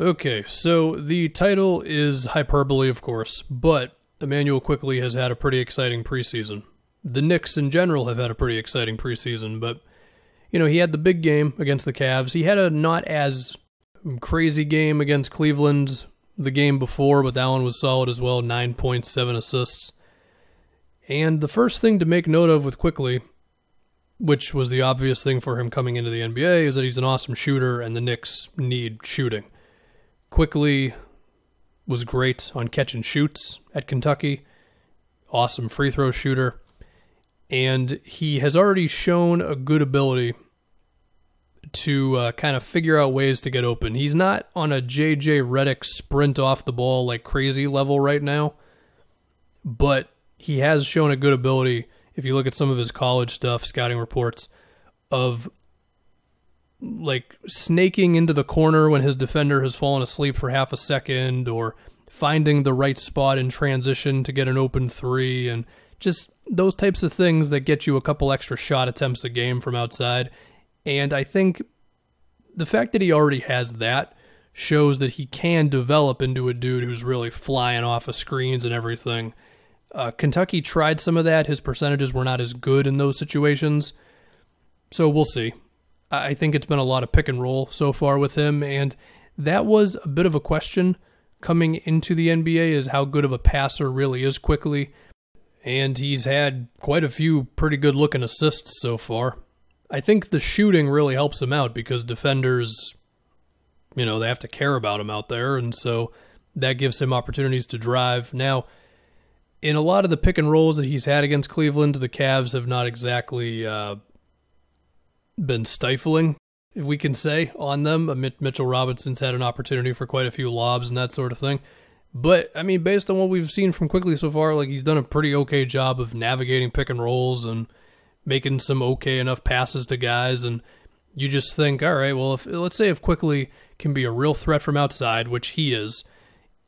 Okay, so the title is hyperbole, of course, but Emmanuel quickly has had a pretty exciting preseason. The Knicks in general have had a pretty exciting preseason, but you know, he had the big game against the Cavs. He had a not as crazy game against Cleveland the game before, but that one was solid as well, 9.7 assists. And the first thing to make note of with quickly, which was the obvious thing for him coming into the NBA, is that he's an awesome shooter and the Knicks need shooting. Quickly was great on catch and shoots at Kentucky. Awesome free throw shooter. And he has already shown a good ability to uh, kind of figure out ways to get open. He's not on a JJ Reddick sprint off the ball like crazy level right now, but he has shown a good ability. If you look at some of his college stuff, scouting reports, of like snaking into the corner when his defender has fallen asleep for half a second or finding the right spot in transition to get an open three and just those types of things that get you a couple extra shot attempts a game from outside. And I think the fact that he already has that shows that he can develop into a dude who's really flying off of screens and everything. Uh, Kentucky tried some of that. His percentages were not as good in those situations. So we'll see. I think it's been a lot of pick and roll so far with him, and that was a bit of a question coming into the NBA is how good of a passer really is quickly, and he's had quite a few pretty good looking assists so far. I think the shooting really helps him out because defenders, you know, they have to care about him out there, and so that gives him opportunities to drive. Now, in a lot of the pick and rolls that he's had against Cleveland, the Cavs have not exactly uh, been stifling, if we can say, on them. Mitchell Robinson's had an opportunity for quite a few lobs and that sort of thing. But I mean, based on what we've seen from quickly so far, like he's done a pretty okay job of navigating pick and rolls and making some okay enough passes to guys. And you just think, all right, well, if let's say if quickly can be a real threat from outside, which he is,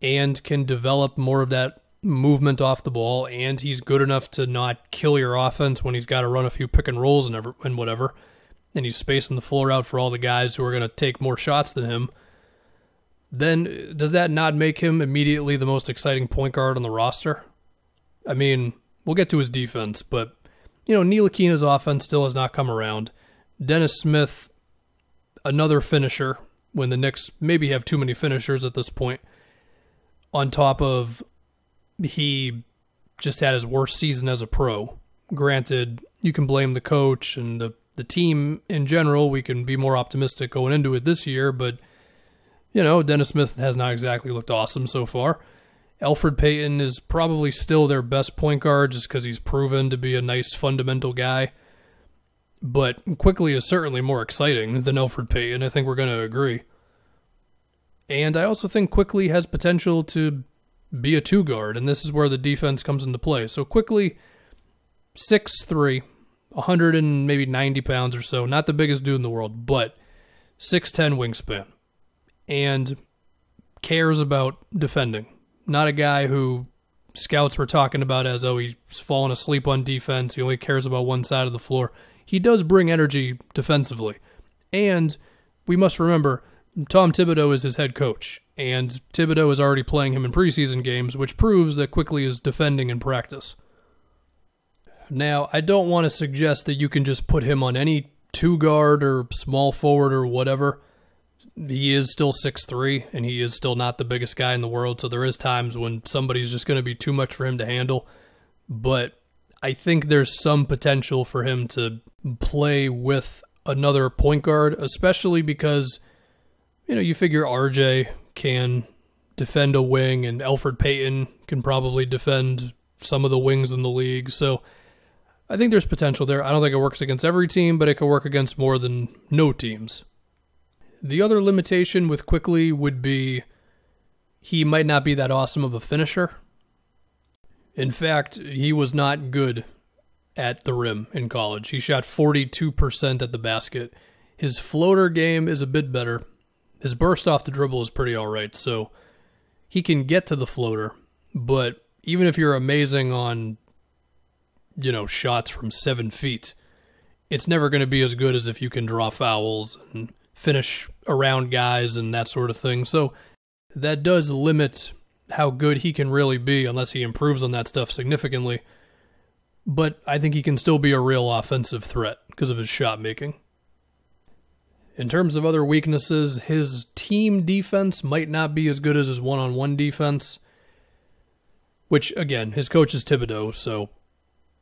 and can develop more of that movement off the ball, and he's good enough to not kill your offense when he's got to run a few pick and rolls and, ever, and whatever and he's spacing the floor out for all the guys who are going to take more shots than him, then does that not make him immediately the most exciting point guard on the roster? I mean, we'll get to his defense, but you know, Neil Aquino's offense still has not come around. Dennis Smith, another finisher, when the Knicks maybe have too many finishers at this point. On top of he just had his worst season as a pro. Granted, you can blame the coach and the the team in general, we can be more optimistic going into it this year, but you know, Dennis Smith has not exactly looked awesome so far. Alfred Payton is probably still their best point guard just because he's proven to be a nice fundamental guy. But Quickly is certainly more exciting than Alfred Payton. I think we're going to agree. And I also think Quickly has potential to be a two guard, and this is where the defense comes into play. So Quickly, six three 100 and maybe 90 pounds or so. Not the biggest dude in the world, but 6'10 wingspan. And cares about defending. Not a guy who scouts were talking about as, oh, he's falling asleep on defense. He only cares about one side of the floor. He does bring energy defensively. And we must remember Tom Thibodeau is his head coach, and Thibodeau is already playing him in preseason games, which proves that Quickly is defending in practice. Now, I don't want to suggest that you can just put him on any two guard or small forward or whatever. He is still six three, and he is still not the biggest guy in the world, so there is times when somebody's just going to be too much for him to handle. But I think there's some potential for him to play with another point guard, especially because you know, you figure RJ can defend a wing and Alfred Payton can probably defend some of the wings in the league. So I think there's potential there. I don't think it works against every team, but it could work against more than no teams. The other limitation with Quickly would be he might not be that awesome of a finisher. In fact, he was not good at the rim in college. He shot 42% at the basket. His floater game is a bit better. His burst off the dribble is pretty all right, so he can get to the floater, but even if you're amazing on you know, shots from seven feet, it's never going to be as good as if you can draw fouls and finish around guys and that sort of thing. So that does limit how good he can really be unless he improves on that stuff significantly. But I think he can still be a real offensive threat because of his shot making. In terms of other weaknesses, his team defense might not be as good as his one on one defense, which, again, his coach is Thibodeau, so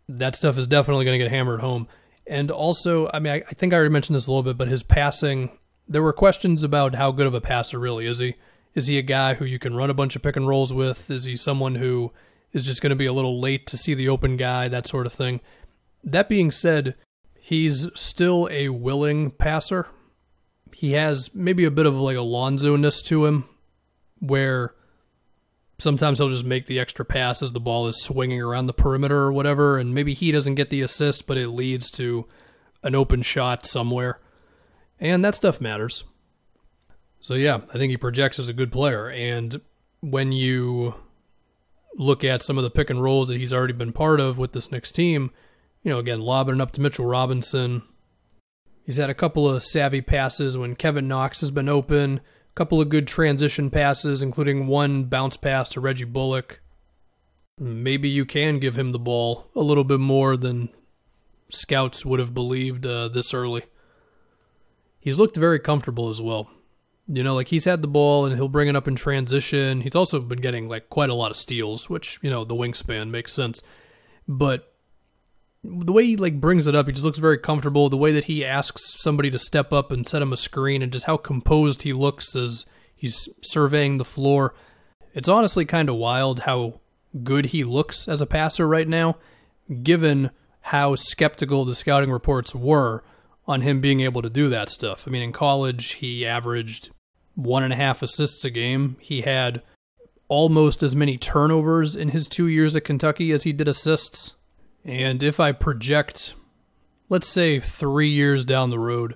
that stuff is definitely going to get hammered home. And also, I mean, I, I, think I already mentioned this a little bit, but his passing, there were questions about how good of a passer really is he? Is he a guy who you can run a bunch of pick and rolls with? Is he someone who is just going to be a little late to see the open guy, that sort of thing? That being said, he's still a willing passer. He has maybe a bit of like Alonzo ness to him, where sometimes he'll just make the extra pass as the ball is swinging around the perimeter or whatever, and maybe he doesn't get the assist, but it leads to an open shot somewhere. And that stuff matters. So, yeah, I think he projects as a good player. And when you look at some of the pick and rolls that he's already been part of with this next team, you know, again, lobbing up to Mitchell Robinson. He's had a couple of savvy passes when Kevin Knox has been open couple of good transition passes, including one bounce pass to Reggie Bullock. Maybe you can give him the ball a little bit more than scouts would have believed uh, this early. He's looked very comfortable as well. You know, like he's had the ball and he'll bring it up in transition. He's also been getting like quite a lot of steals, which, you know, the wingspan makes sense. But the way he like brings it up, he just looks very comfortable. The way that he asks somebody to step up and set him a screen, and just how composed he looks as he's surveying the floor. It's honestly kind of wild how good he looks as a passer right now, given how skeptical the scouting reports were on him being able to do that stuff. I mean, in college, he averaged one and a half assists a game. He had almost as many turnovers in his two years at Kentucky as he did assists. And if I project, let's say three years down the road,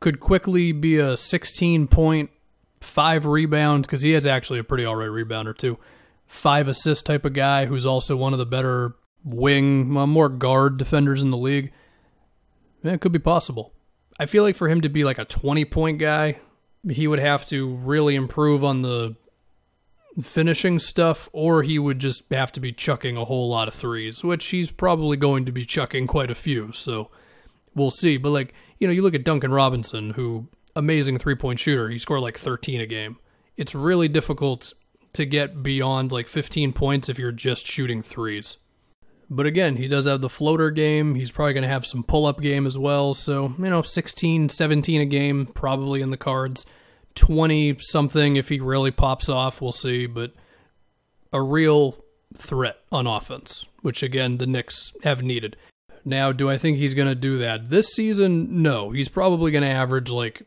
could quickly be a 16 point, five rebounds, because he is actually a pretty all right rebounder too, five assist type of guy who's also one of the better wing, more guard defenders in the league. That could be possible. I feel like for him to be like a 20 point guy, he would have to really improve on the finishing stuff, or he would just have to be chucking a whole lot of threes, which he's probably going to be chucking quite a few. So we'll see. But like you know, you look at Duncan Robinson, who amazing three point shooter. He scored like 13 a game. It's really difficult to get beyond like 15 points if you're just shooting threes. But again, he does have the floater game. He's probably going to have some pull up game as well. So, you know, 16, 17 a game probably in the cards. 20 something if he really pops off. We'll see, but a real threat on offense, which again, the Knicks have needed. Now, do I think he's going to do that this season? No. He's probably going to average like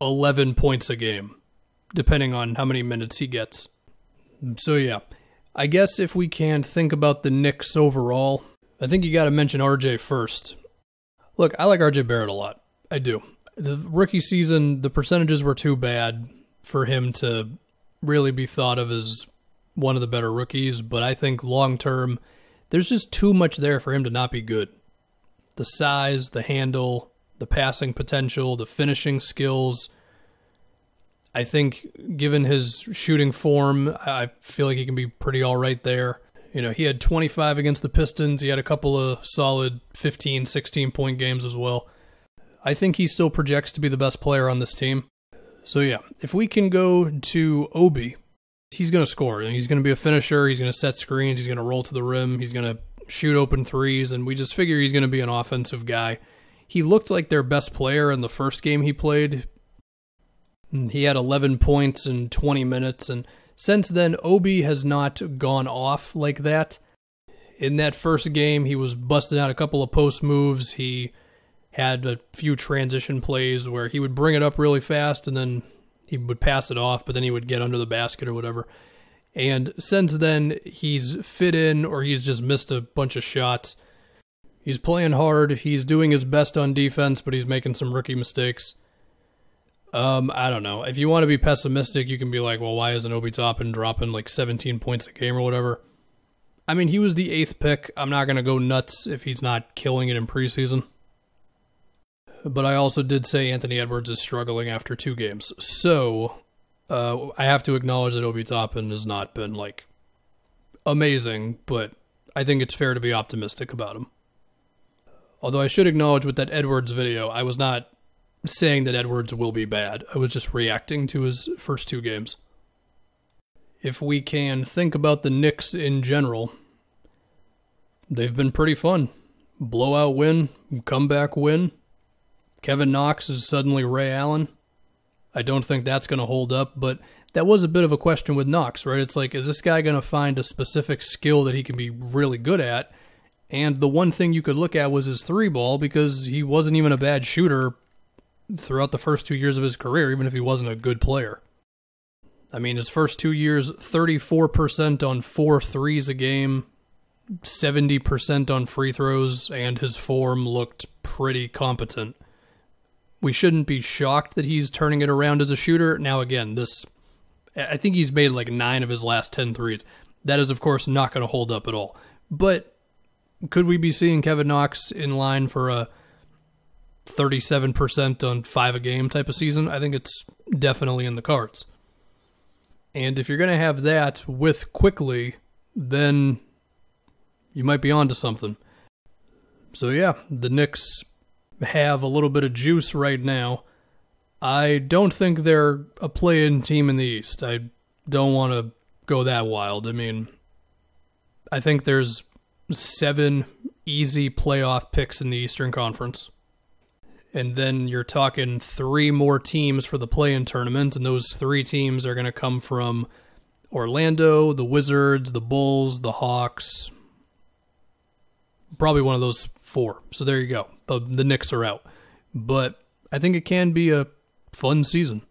11 points a game, depending on how many minutes he gets. So, yeah, I guess if we can think about the Knicks overall, I think you got to mention RJ first. Look, I like RJ Barrett a lot. I do the rookie season, the percentages were too bad for him to really be thought of as one of the better rookies, but I think long term, there's just too much there for him to not be good. The size, the handle, the passing potential, the finishing skills. I think, given his shooting form, I feel like he can be pretty all right there. You know, he had 25 against the Pistons. He had a couple of solid 15, 16 point games as well. I think he still projects to be the best player on this team. So yeah, if we can go to Obi, he's going to score. He's going to be a finisher. He's going to set screens. He's going to roll to the rim. He's going to shoot open threes. And we just figure he's going to be an offensive guy. He looked like their best player in the first game he played. He had 11 points in 20 minutes. And since then, Obi has not gone off like that. In that first game, he was busting out a couple of post moves. He had a few transition plays where he would bring it up really fast and then he would pass it off, but then he would get under the basket or whatever. And since then, he's fit in or he's just missed a bunch of shots. He's playing hard. He's doing his best on defense, but he's making some rookie mistakes. Um, I don't know. If you want to be pessimistic, you can be like, well, why isn't Obi Toppin dropping like 17 points a game or whatever? I mean, he was the eighth pick. I'm not going to go nuts if he's not killing it in preseason but I also did say Anthony Edwards is struggling after two games. So uh, I have to acknowledge that Obi Toppin has not been like amazing, but I think it's fair to be optimistic about him. Although I should acknowledge with that Edwards video, I was not saying that Edwards will be bad. I was just reacting to his first two games. If we can think about the Knicks in general, they've been pretty fun. Blowout win, comeback win, Kevin Knox is suddenly Ray Allen. I don't think that's going to hold up, but that was a bit of a question with Knox, right? It's like, is this guy going to find a specific skill that he can be really good at? And the one thing you could look at was his three ball because he wasn't even a bad shooter throughout the first two years of his career, even if he wasn't a good player. I mean, his first two years, 34% on four threes a game, 70% on free throws, and his form looked pretty competent we shouldn't be shocked that he's turning it around as a shooter. Now, again, this I think he's made like nine of his last 10 threes. That is, of course, not going to hold up at all. But could we be seeing Kevin Knox in line for a 37% on five a game type of season? I think it's definitely in the cards. And if you're going to have that with quickly, then you might be onto something. So, yeah, the Knicks have a little bit of juice right now. I don't think they're a play-in team in the East. I don't want to go that wild. I mean, I think there's seven easy playoff picks in the Eastern Conference. And then you're talking three more teams for the play in tournament, and those three teams are going to come from Orlando, the Wizards, the Bulls, the Hawks. Probably one of those four. So there you go the the Knicks are out. But I think it can be a fun season.